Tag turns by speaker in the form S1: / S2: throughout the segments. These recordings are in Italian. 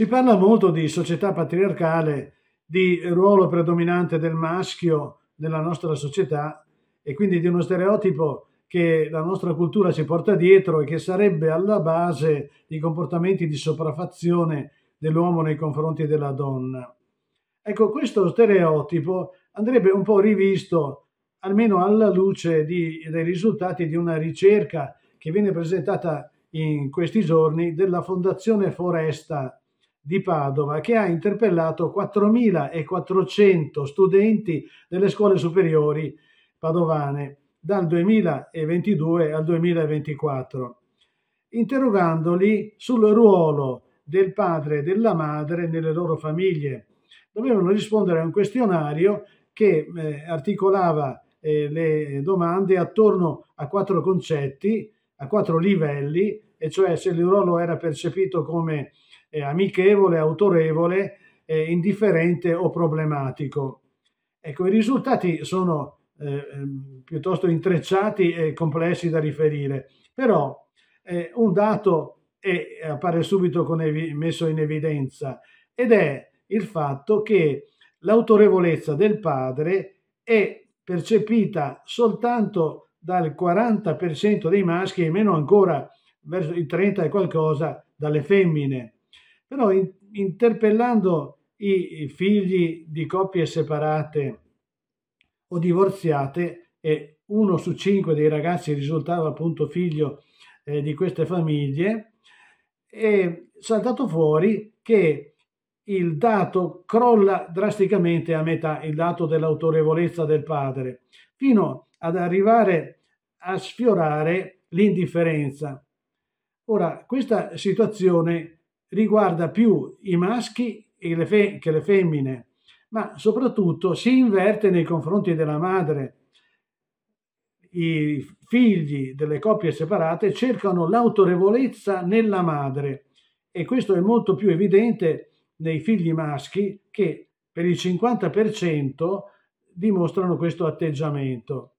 S1: Si parla molto di società patriarcale, di ruolo predominante del maschio nella nostra società e quindi di uno stereotipo che la nostra cultura ci porta dietro e che sarebbe alla base di comportamenti di sopraffazione dell'uomo nei confronti della donna. Ecco, questo stereotipo andrebbe un po' rivisto, almeno alla luce di, dei risultati di una ricerca che viene presentata in questi giorni della Fondazione Foresta di Padova che ha interpellato 4.400 studenti delle scuole superiori padovane dal 2022 al 2024, interrogandoli sul ruolo del padre e della madre nelle loro famiglie. Dovevano rispondere a un questionario che eh, articolava eh, le domande attorno a quattro concetti, a quattro livelli, e cioè se il ruolo era percepito come eh, amichevole, autorevole, eh, indifferente o problematico. Ecco, i risultati sono eh, ehm, piuttosto intrecciati e complessi da riferire, però eh, un dato è, appare subito messo in evidenza ed è il fatto che l'autorevolezza del padre è percepita soltanto dal 40% dei maschi e meno ancora verso il 30 e qualcosa dalle femmine però in, interpellando i, figli di coppie separate o divorziate e uno su cinque dei ragazzi risultava appunto figlio eh, di queste famiglie, è saltato fuori che il dato crolla drasticamente a metà, il dato dell'autorevolezza del padre, fino ad arrivare a sfiorare l'indifferenza. Ora, questa situazione riguarda più i maschi che le femmine, ma soprattutto si inverte nei confronti della madre. I figli delle coppie separate cercano l'autorevolezza nella madre e questo è molto più evidente nei figli maschi che per il 50% dimostrano questo atteggiamento.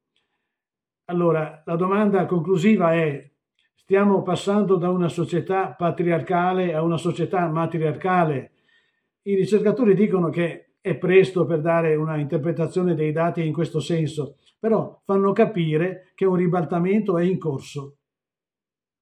S1: Allora, la domanda conclusiva è Stiamo passando da una società patriarcale a una società matriarcale. I ricercatori dicono che è presto per dare una interpretazione dei dati in questo senso, però fanno capire che un ribaltamento è in corso.